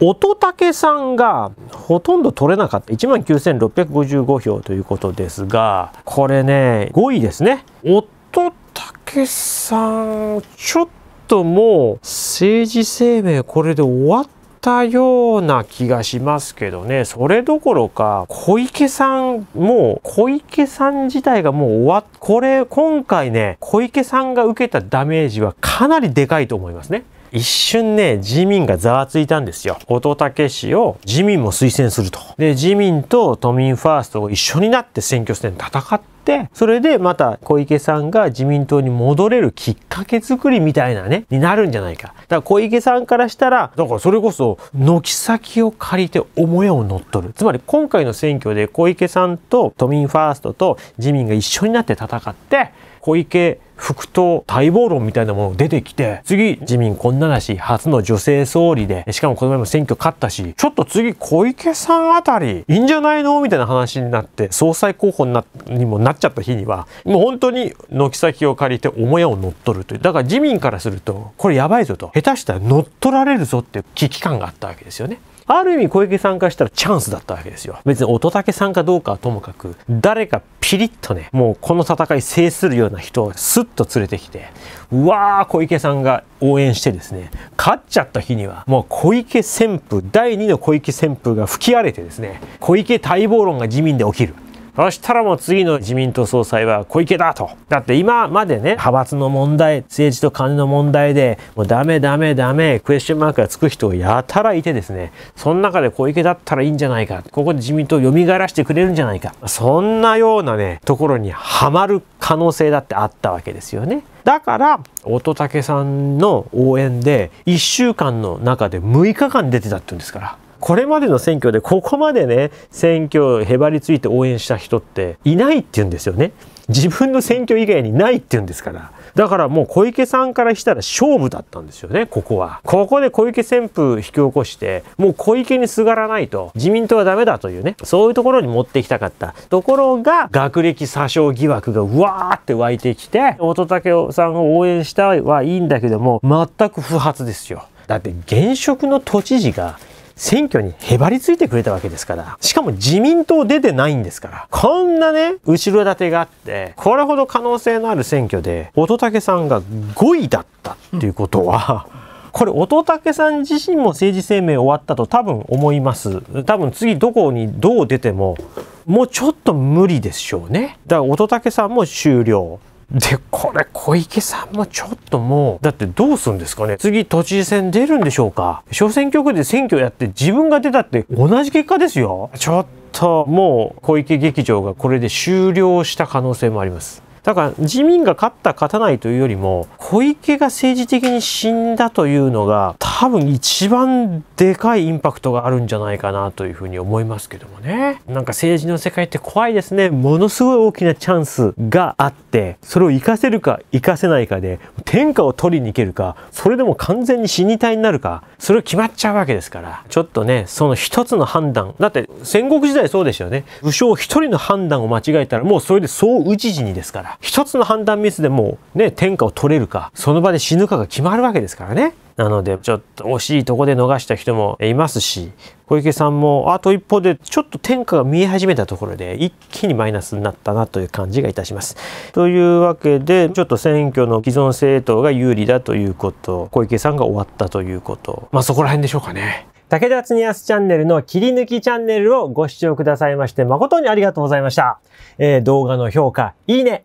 乙武さんがほとんど取れなかった19,655票ということですがこれね5位ですね乙武さんちょっともう政治生命これで終わったような気がしますけどねそれどころか小池さんもう小池さん自体がもう終わっこれ今回ね小池さんが受けたダメージはかなりでかいと思いますね。一瞬ね、自民がざわついたんですよ。後武氏を自民も推薦すると。で、自民と都民ファーストを一緒になって選挙戦戦って、それでまた小池さんが自民党に戻れるきっかけ作りみたいなね、になるんじゃないか。だから小池さんからしたら、だからそれこそ、軒先を借りて思いを乗っ取る。つまり今回の選挙で小池さんと都民ファーストと自民が一緒になって戦って、小池副党待望論みたいなもの出てきて、次自民こんなだし、初の女性総理で、しかもこの前も選挙勝ったし、ちょっと次小池さんあたりいいんじゃないのみたいな話になって、総裁候補にもなっっちゃった日にはもう本当に軒先を借りて母屋を乗っ取るというだから自民からするとこれやばいぞと下手したら乗っ取られるぞって危機感があったわけですよね。ある意味小池さんからしたらチャンスだったわけですよ。別に乙武さんかどうかはともかく、誰かピリッとね、もうこの戦い制するような人をスッと連れてきて、うわー小池さんが応援してですね、勝っちゃった日には、もう小池旋風、第2の小池旋風が吹き荒れてですね、小池待望論が自民で起きる。そしたらもう次の自民党総裁は小池だと。だって今までね、派閥の問題、政治と金の問題で、もうダメダメダメ、クエスチョンマークがつく人をやたらいてですね、その中で小池だったらいいんじゃないか、ここで自民党を蘇らしてくれるんじゃないか、そんなようなね、ところにはまる可能性だってあったわけですよね。だから乙武さんの応援で1週間の中で6日間出てたって言うんですからこれまでの選挙でここまでね選挙へばりついて応援した人っていないって言うんですよね自分の選挙以外にないって言うんですからだからもう小池さんからしたら勝負だったんですよねここはここで小池旋風引き起こしてもう小池にすがらないと自民党はダメだというねそういうところに持ってきたかったところが学歴詐称疑惑がうわーって湧いてきて乙武さんを応援したはいいんだけども全く不発ですよだって現職の都知事が選挙にへばりついてくれたわけですから。しかも自民党出てないんですから。こんなね、後ろ盾があって、これほど可能性のある選挙で、乙武さんが5位だったっていうことは、うんこれ乙武さん自身も政治生命終わったと多分思います多分次どこにどう出てももうちょっと無理でしょうねだから乙武さんも終了で、これ小池さんもちょっともう、だってどうすんですかね次都知事選出るんでしょうか小選挙区で選挙やって自分が出たって同じ結果ですよ。ちょっともう小池劇場がこれで終了した可能性もあります。だから自民が勝った勝たないというよりも小池が政治的に死んだというのが多分一番でかいインパクトがあるんじゃないかなというふうに思いますけどもねなんか政治の世界って怖いですねものすごい大きなチャンスがあってそれを生かせるか生かせないかで天下を取りに行けるかそれでも完全に死に体になるかそれは決まっちゃうわけですからちょっとねその一つの判断だって戦国時代そうでしたよね武将一人の判断を間違えたらもうそれで総討ち死にですから一つの判断ミスでもうね、天下を取れるか、その場で死ぬかが決まるわけですからね。なので、ちょっと惜しいとこで逃した人もいますし、小池さんも、あと一歩で、ちょっと天下が見え始めたところで、一気にマイナスになったなという感じがいたします。というわけで、ちょっと選挙の既存政党が有利だということ、小池さんが終わったということ、まあそこら辺でしょうかね。武田恒すチャンネルの切り抜きチャンネルをご視聴くださいまして誠にありがとうございました。えー、動画の評価、いいね、